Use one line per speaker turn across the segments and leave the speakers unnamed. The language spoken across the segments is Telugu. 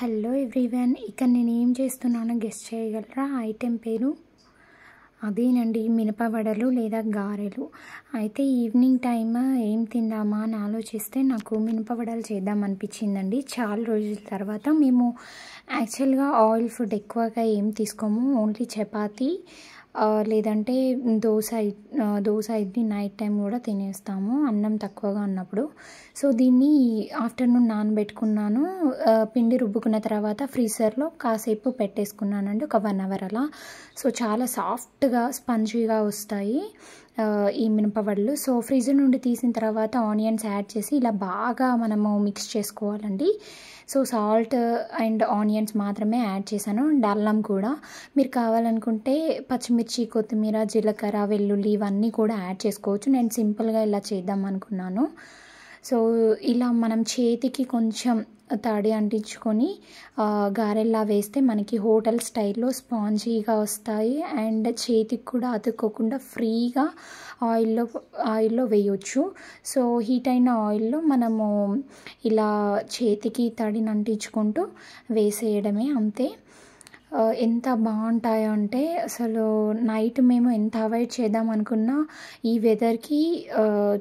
హలో ఎవ్రీవన్ ఇక నేను ఏం చేస్తున్నానో గెస్ట్ చేయగలరా ఐటెం పేరు అదేనండి మినపవడలు లేదా గారెలు అయితే ఈవినింగ్ టైం ఏం తిందామా అని ఆలోచిస్తే నాకు మినపవడలు చేద్దాం అనిపించిందండి చాలా రోజుల తర్వాత మేము యాక్చువల్గా ఆయిల్ ఫుడ్ ఎక్కువగా ఏం తీసుకోము ఓన్లీ చపాతీ లేదంటే దోశ దోశ ఇడ్లీ నైట్ టైం కూడా తినేస్తాము అన్నం తక్కువగా ఉన్నప్పుడు సో దీన్ని ఆఫ్టర్నూన్ నానబెట్టుకున్నాను పిండి రుబ్బుకున్న తర్వాత ఫ్రీజర్లో కాసేపు పెట్టేసుకున్నానండి ఒక వన్ అవర్ అలా సో చాలా సాఫ్ట్గా స్పంజీగా వస్తాయి ఈ మినపవడలు సో ఫ్రిడ్జ్ నుండి తీసిన తర్వాత ఆనియన్స్ యాడ్ చేసి ఇలా బాగా మనము మిక్స్ చేసుకోవాలండి సో సాల్ట్ అండ్ ఆనియన్స్ మాత్రమే యాడ్ చేశాను అండ్ అల్లం కూడా మీరు కావాలనుకుంటే పచ్చిమిర్చి కొత్తిమీర జీలకర్ర వెల్లుల్లి ఇవన్నీ కూడా యాడ్ చేసుకోవచ్చు నేను సింపుల్గా ఇలా చేద్దాం అనుకున్నాను సో ఇలా మనం చేతికి కొంచెం తాడి అంటించుకొని గారెల్లా వేస్తే మనకి హోటల్ స్టైల్లో స్పాంజీగా వస్తాయి అండ్ చేతికి కూడా అతుక్కోకుండా ఫ్రీగా ఆయిల్లో ఆయిల్లో వేయొచ్చు సో హీట్ అయిన ఆయిల్లో మనము ఇలా చేతికి తడిని అంటించుకుంటూ వేసేయడమే అంతే ఎంత బాగుంటాయో అంటే అసలు నైట్ మేము ఎంత అవాయిడ్ చేద్దాం అనుకున్నా ఈ వెదర్కి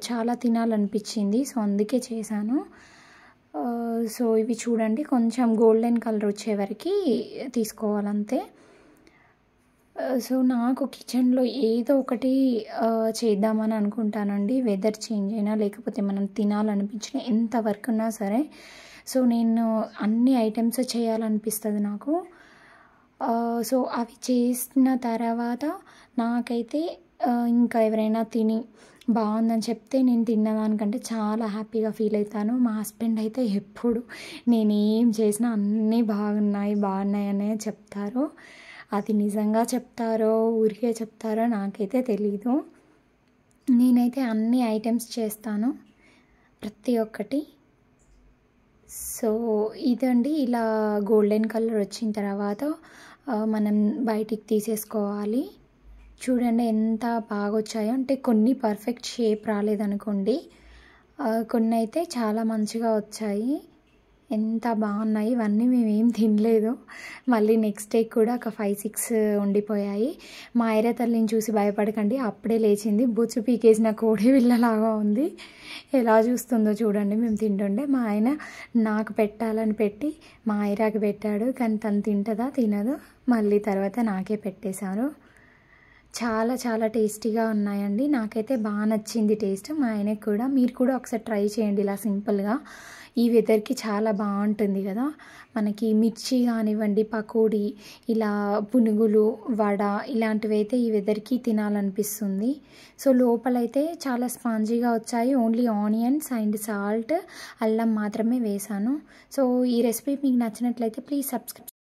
చాలా తినాలనిపించింది సో అందుకే చేశాను సో ఇవి చూడండి కొంచెం గోల్డెన్ కలర్ వచ్చే వరకు తీసుకోవాలంతే సో నాకు కిచెన్లో ఏదో ఒకటి చేద్దామని అనుకుంటానండి వెదర్ చేంజ్ అయినా లేకపోతే మనం తినాలనిపించిన ఎంత వర్క్ ఉన్నా సరే సో నేను అన్ని ఐటమ్స్ చేయాలనిపిస్తుంది నాకు సో అవి చేసిన తర్వాత నాకైతే ఇంకా ఎవరైనా తిని బాగుందని చెప్తే నేను తిన్నదానికంటే చాలా హ్యాపీగా ఫీల్ అవుతాను మా హస్బెండ్ అయితే ఎప్పుడు నేనేం చేసినా అన్నీ బాగున్నాయి బాగున్నాయి అనే చెప్తారు అది నిజంగా చెప్తారో ఊరికే చెప్తారో నాకైతే తెలీదు నేనైతే అన్ని ఐటమ్స్ చేస్తాను ప్రతి ఒక్కటి సో ఇదండి ఇలా గోల్డెన్ కలర్ వచ్చిన తర్వాత మనం బయటికి తీసేసుకోవాలి చూడండి ఎంత బాగా వచ్చాయో అంటే కొన్ని పర్ఫెక్ట్ షేప్ రాలేదనుకోండి కొన్ని అయితే చాలా మంచిగా వచ్చాయి ఎంత బాగున్నాయి ఇవన్నీ మేము ఏం తినలేదు మళ్ళీ నెక్స్ట్ డే కూడా ఒక ఫైవ్ సిక్స్ ఉండిపోయాయి మా ఐరా తల్లిని చూసి భయపడకండి అప్పుడే లేచింది బొచ్చు పీకేసిన కోడి విల్లలాగా ఉంది ఎలా చూస్తుందో చూడండి మేము తింటుండే మా ఆయన నాకు పెట్టాలని పెట్టి మా ఐరాకి పెట్టాడు కానీ తను తింటదా తినదు మళ్ళీ తర్వాత నాకే పెట్టేశారు చాలా చాలా టేస్టీగా ఉన్నాయండి నాకైతే బాగా నచ్చింది టేస్ట్ మా ఆయనకు కూడా మీరు కూడా ఒకసారి ట్రై చేయండి ఇలా సింపుల్గా ఈ వెదర్కి చాలా బాగుంటుంది కదా మనకి మిర్చి కానివ్వండి పకోడీ ఇలా పునుగులు వడ ఇలాంటివి అయితే ఈ వెదర్కి తినాలనిపిస్తుంది సో లోపలైతే చాలా స్పాంజీగా వచ్చాయి ఓన్లీ ఆనియన్స్ అండ్ సాల్ట్ అల్లం మాత్రమే వేశాను సో ఈ రెసిపీ మీకు నచ్చినట్లయితే ప్లీజ్ సబ్స్క్రైబ్